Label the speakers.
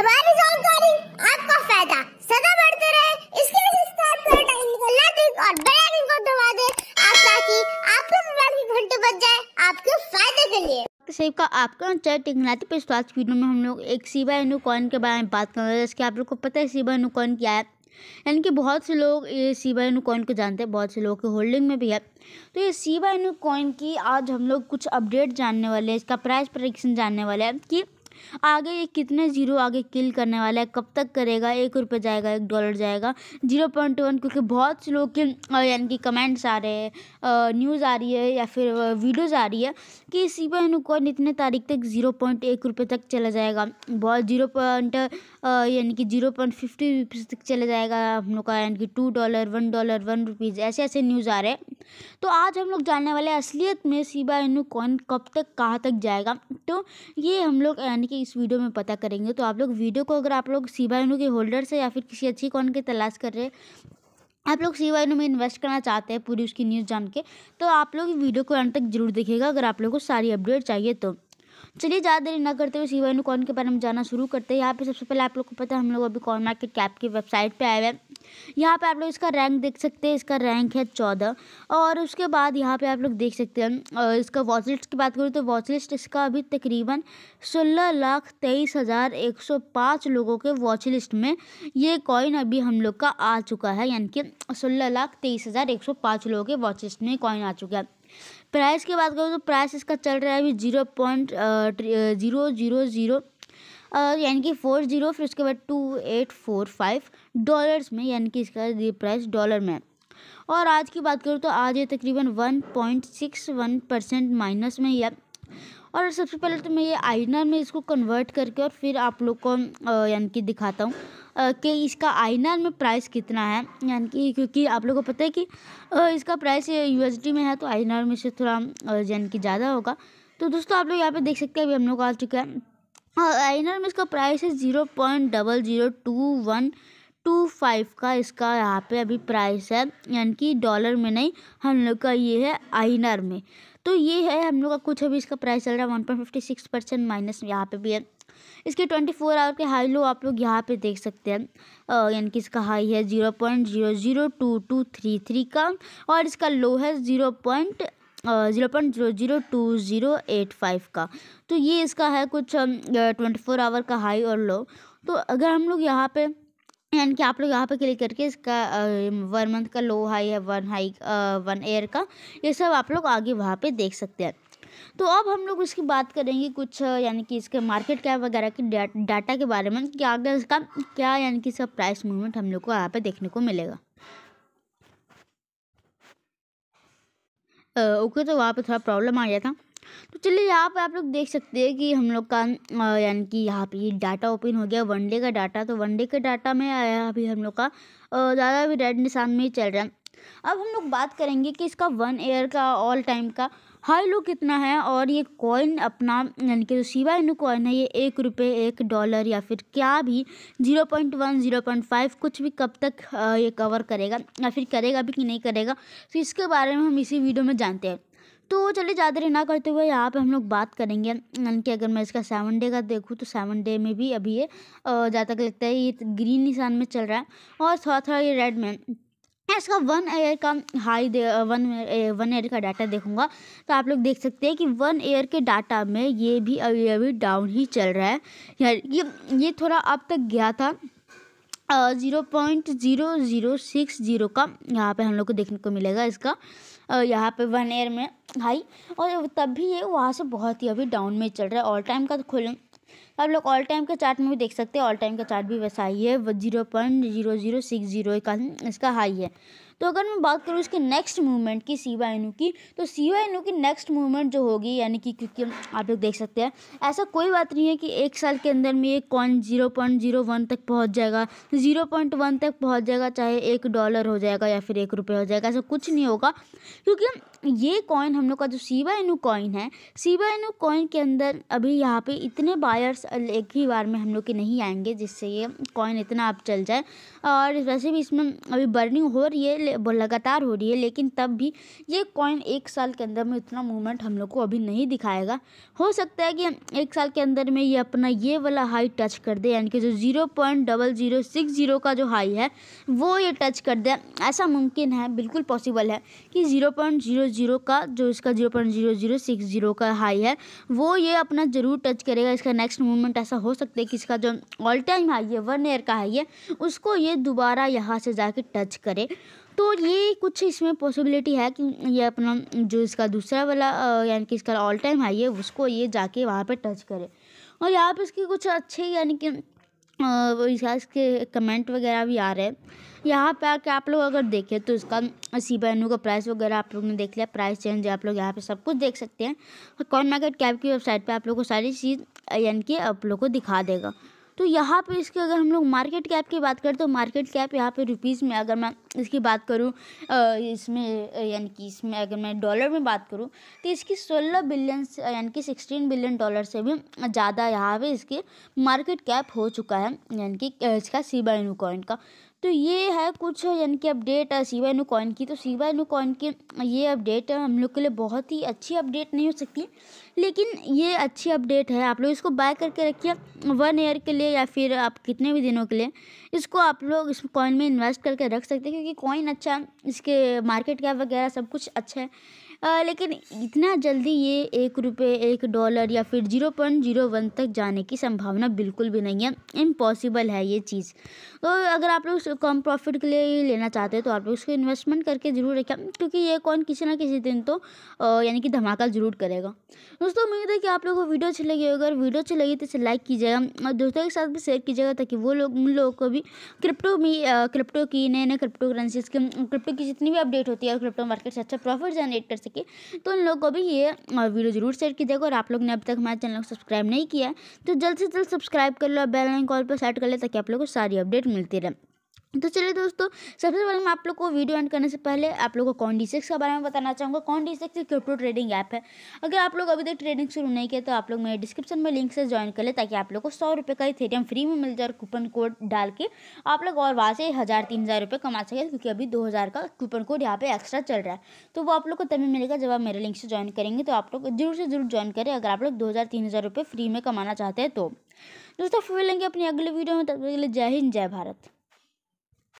Speaker 1: हमारी जानकारी आपका फायदा सदा बढ़ते रहे इसके लिए सब्सक्राइब करें टाइम को लाइक और बेल आइकन को दबा दें ताकि आपके मोबाइल की घंटे बज जाए आपके फायदे के लिए तो सेव का आपका चाहे टेक्नोलॉजी पर स्वास्थ्य वीडियो में हम लोग एक सीबा एनू कॉइन के बारे में बात कर रहे हैं जैसे कि आप लोग को पता है सीबा एनू कॉइन क्या है यानी कि बहुत से लोग ये सीबा एनू कॉइन को जानते हैं बहुत से लोगों के होल्डिंग में भी है तो ये सीबा एनू कॉइन की आज हम लोग कुछ अपडेट जानने वाले हैं इसका प्राइस प्रडिक्शन जानने वाले हैं कि आगे ये कितने जीरो आगे किल करने वाला है कब तक करेगा एक रुपये जाएगा एक डॉलर जाएगा जीरो पॉइंट वन क्योंकि बहुत से लोग के यानी कि कमेंट्स आ रहे हैं न्यूज़ आ रही है या फिर वीडियोज़ आ रही है कि इसी पर यूनिकॉर्न इतने तारीख तक जीरो पॉइंट एक रुपये तक चला जाएगा बहुत जीरो पॉइंट यानी कि जीरो पॉइंट फिफ्टी रुपीज़ तक चला जाएगा हम लोग का यानी कि two dollar one dollar one rupees ऐसे ऐसे न्यूज़ आ रहे हैं तो आज हम लोग जानने वाले असलियत में सीबा इनू कौन कब तक कहाँ तक जाएगा तो ये हम लोग यानी कि इस वीडियो में पता करेंगे तो आप लोग वीडियो को अगर आप लोग सीबा इनू के होल्डर से या फिर किसी अच्छी कौन की तलाश कर रहे हैं आप लोग सी वाई में इन्वेस्ट करना चाहते हैं पूरी उसकी न्यूज़ जान के तो आप लोग वीडियो को अंत तक जरूर देखिएगा अगर आप लोग को सारी अपडेट चाहिए तो चलिए ज़्यादा देरी ना करते हुए सी वाई के बारे में जाना शुरू करते हैं यहाँ पे सबसे पहले आप लोग को पता है हम लोग अभी कॉन मार्केट कैप की वेबसाइट पे आए हुए हैं यहाँ पे आप लोग इसका रैंक देख सकते हैं इसका रैंक है चौदह और उसके बाद यहाँ पे आप लोग देख सकते हैं इसका वॉच लिस्ट की बात करूँ तो वॉच लिस्ट इसका अभी तकरीबन सोलह लाख तेईस हज़ार एक सौ पाँच लोगों के वॉच लिस्ट में ये कॉइन अभी हम लोग का आ चुका है यानी कि सोलह लाख तेईस हज़ार एक सौ पाँच लोगों के वॉच लिस्ट में कॉइन आ चुका है प्राइस की बात करूँ तो प्राइस इसका चल रहा है अभी zero point zero zero zero यानी कि फोर जीरो फिर उसके बाद two eight four five dollars में यानी कि इसका प्राइस डॉलर में है और आज की बात करूँ तो आज ये तकरीबन one point six one percent minus में ही है और सबसे पहले तो मैं ये आइनर में इसको कन्वर्ट करके और फिर आप लोग को यानी कि दिखाता हूँ कि इसका आइनर में प्राइस कितना है यानी कि क्योंकि आप लोगों को पता है कि इसका प्राइस यूएसडी में है तो आइनर में से थोड़ा यानी कि ज़्यादा होगा तो दोस्तों आप लोग यहाँ पे देख सकते हैं अभी हम लोग आ चुके हैं आइनर में इसका प्राइस है zero point double zero two one two five का इसका यहाँ पे अभी प्राइस है यानी कि डॉलर में नहीं हम लोग का ये है आइनर में तो ये है हम लोग का कुछ अभी इसका प्राइस चल रहा है one point fifty six percent minus यहाँ पे भी है इसके ट्वेंटी फोर आवर के हाई लो आप लोग यहाँ पे देख सकते हैं यानी कि इसका हाई है zero point zero zero two two three three का और इसका लो है zero point zero point zero zero two zero eight five का तो ये इसका है कुछ ट्वेंटी फोर आवर का हाई और लो तो अगर हम लोग यहाँ पर यानी कि आप लोग यहाँ पे क्लिक करके इसका वन मंथ का लो हाई है वन हाई वन एयर का ये सब आप लोग आगे वहाँ पे देख सकते हैं तो अब हम लोग इसकी बात करेंगे कुछ यानी कि इसके मार्केट कैप वगैरह के डाटा के बारे में कि आगे इसका क्या यानी कि इसका प्राइस मूवमेंट हम लोग को यहाँ पे देखने को मिलेगा ओके तो वहाँ पे थोड़ा प्रॉब्लम आ गया था तो चलिए यहाँ पर आप लोग देख सकते हैं कि हम लोग का यानी कि यहाँ पे डाटा ओपन हो गया वनडे का डाटा तो वनडे के डाटा में आया अभी हम लोग का ज़्यादा भी रेड निशान में ही चल रहा है अब हम लोग बात करेंगे कि इसका वन ईयर का ऑल टाइम का हाई लो कितना है और ये कॉइन अपना यानी कि जो सीवा इन कॉइन है ये एक रुपये एक डॉलर या फिर क्या भी zero point one zero point five कुछ भी कब तक ये कवर करेगा या फिर करेगा भी कि नहीं करेगा तो इसके बारे में हम इसी वीडियो में जानते हैं तो चलिए ज़्यादा ना करते हुए यहाँ पे हम लोग बात करेंगे यानी कि अगर मैं इसका सेवन डे का देखूँ तो सेवन डे में भी अभी ये जहाँ तक लगता है ये ग्रीन निशान में चल रहा है और थोड़ा थोड़ा ये रेड में इसका वन एयर का हाई दे वन वन एयर का डाटा देखूंगा तो आप लोग देख सकते हैं कि वन एयर के डाटा में ये भी अभी अभी डाउन ही चल रहा है यार ये ये थोड़ा अब तक गया था zero point zero zero six zero का यहाँ पे हम लोग को देखने को मिलेगा इसका यहाँ पे वन ईयर में हाई और तब भी ये वहाँ से बहुत ही अभी डाउन में चल रहा है ऑल टाइम का तो खुल आप लोग ऑल टाइम के चार्ट में भी देख सकते हैं ऑल टाइम का चार्ट भी वैसा ही है zero point zero zero six zero का इसका हाई है तो अगर मैं बात करूँ इसके नेक्स्ट मूवमेंट की सीवा एनू की तो सीवा एनू की नेक्स्ट मूवमेंट जो होगी यानी कि क्योंकि आप लोग देख सकते हैं ऐसा कोई बात नहीं है कि एक साल के अंदर में ये coin zero point zero one तक पहुंच जाएगा जीरो पॉइंट वन तक पहुंच जाएगा चाहे एक डॉलर हो जाएगा या फिर एक रुपये हो जाएगा ऐसा कुछ नहीं होगा क्योंकि ये कॉइन हम लोग का जो सीवा एनू कॉइन है सीवा एनू कॉइन के अंदर अभी यहाँ पर इतने बायर्स एक ही बार में हम लोग के नहीं आएंगे जिससे ये कॉइन इतना अब चल जाए और वैसे भी इसमें अभी बर्निंग हो रही है लगातार हो रही है लेकिन तब भी ये कॉइन एक साल के अंदर में इतना मूवमेंट हम लोग को अभी नहीं दिखाएगा हो सकता है कि एक साल के अंदर में ये अपना ये वाला हाई टच कर दे यानी कि जो zero point double zero six zero का जो हाई है वो ये टच कर दे ऐसा मुमकिन है बिल्कुल पॉसिबल है कि ज़ीरो पॉइंट ज़ीरो ज़ीरो का जो इसका zero point zero zero six zero का हाई है वो ये अपना ज़रूर टच करेगा इसका नेक्स्ट मूवमेंट मोमेंट ऐसा हो सकता है कि इसका जो ऑल टाइम हाई है वन ईयर का हाई है उसको ये दोबारा यहाँ से जाके टच करे तो ये कुछ इसमें पॉसिबिलिटी है कि ये अपना जो इसका दूसरा वाला यानी कि इसका ऑल टाइम हाई है उसको ये जाके वहाँ पर टच करे और यहाँ पर इसके कुछ अच्छे यानी कि इसके कमेंट वगैरह भी आ रहे हैं यहाँ पे आके आप लोग अगर देखें तो इसका सी एन का प्राइस वगैरह आप लोग ने देख लिया प्राइस चेंज आप लोग यहाँ पे सब कुछ देख सकते हैं कॉन मार्केट कैब की वेबसाइट पे आप लोग को सारी चीज़ यानी कि आप लोग को दिखा देगा तो यहाँ पे इसके अगर हम लोग मार्केट कैप की बात करें तो मार्केट कैप यहाँ पे रुपीज़ में अगर मैं इसकी बात करूँ इसमें यानी कि इसमें अगर मैं डॉलर में बात करूँ तो इसकी 16 बिलियन यानी कि 16 बिलियन डॉलर से भी ज़्यादा यहाँ पे इसके मार्केट कैप हो चुका है यानी कि इसका सीबा इनू का तो ये है कुछ यानी कि अपडेट सी वाई कॉइन की तो सी वाई कॉइन की ये अपडेट हम लोग के लिए बहुत ही अच्छी अपडेट नहीं हो सकती लेकिन ये अच्छी अपडेट है आप लोग इसको बाय करके रखिए वन ईयर के लिए या फिर आप कितने भी दिनों के लिए इसको आप लोग इस कॉइन में इन्वेस्ट करके रख सकते हैं क्योंकि कॉइन अच्छा इसके मार्केट कैप वगैरह सब कुछ अच्छा है आ, लेकिन इतना जल्दी ये एक रुपये एक डॉलर या फिर जीरो पॉइंट जीरो वन तक जाने की संभावना बिल्कुल भी नहीं है इम्पॉसिबल है ये चीज़ तो अगर आप लोग कम प्रॉफिट के लिए ही लेना चाहते हैं तो आप लोग उसको इन्वेस्टमेंट करके ज़रूर रखें क्योंकि ये कॉइन किसी ना किसी दिन तो यानी कि धमाका ज़रूर करेगा दोस्तों उम्मीद है कि आप लोगों को वीडियो अच्छी लगी होगी अगर वीडियो अच्छी लगी तो इसे लाइक कीजिएगा और दोस्तों के साथ भी शेयर कीजिएगा ताकि वो लोग उन लोगों को भी क्रिप्टो में क्रिप्टो की नए नए क्रिप्टो करेंसीज के क्रिप्टो की जितनी भी अपडेट होती है और क्रिप्टो मार्केट से अच्छा प्रॉफिट जनरेट कर सके तो उन लोगों को भी ये वीडियो ज़रूर शेयर कीजिएगा और आप लोग ने अब तक हमारे चैनल को सब्सक्राइब नहीं किया तो जल्द से जल्द सब्सक्राइब कर लो बेल कॉल पर सेट कर ले ताकि आप लोग को सारी अपडेट मिलती रहे तो चलिए दोस्तों सबसे पहले मैं आप लोग को वीडियो एंड करने से पहले आप लोगों को कॉन्डीसेक्स के बारे में बताना चाहूँगा कॉन्डीसेक्स एक क्रिप्टो ट्रेडिंग ऐप है अगर आप लोग अभी तक ट्रेडिंग शुरू नहीं किया तो आप लोग मेरे डिस्क्रिप्शन में लिंक से ज्वाइन कर ले ताकि आप लोग को सौ रुपये का इथेरियम फ्री में मिल जाए और कूपन कोड डाल के आप लोग और वहाँ से हज़ार तीन हज़ार रुपये कमा सके क्योंकि अभी दो हज़ार का कूपन कोड यहाँ पर एक्स्ट्रा चल रहा है तो वो आप लोग को तभी मिलेगा जब आप मेरे लिंक से ज्वाइन करेंगे तो आप लोग जरूर से जरूर ज्वाइन करें अगर आप लोग दो हज़ार तीन हज़ार रुपये फ्री में कमाना चाहते हैं तो दोस्तों फिर लेंगे अपनी अगले वीडियो में तब तक के लिए जय हिंद जय भारत